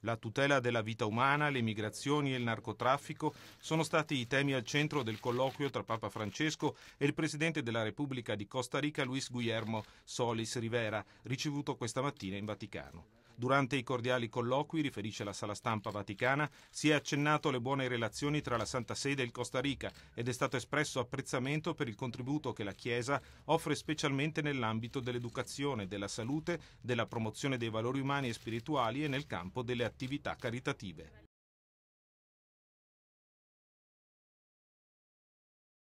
La tutela della vita umana, le migrazioni e il narcotraffico sono stati i temi al centro del colloquio tra Papa Francesco e il Presidente della Repubblica di Costa Rica Luis Guillermo Solis Rivera, ricevuto questa mattina in Vaticano. Durante i cordiali colloqui, riferisce la sala stampa vaticana, si è accennato alle buone relazioni tra la Santa Sede e il Costa Rica ed è stato espresso apprezzamento per il contributo che la Chiesa offre specialmente nell'ambito dell'educazione, della salute, della promozione dei valori umani e spirituali e nel campo delle attività caritative.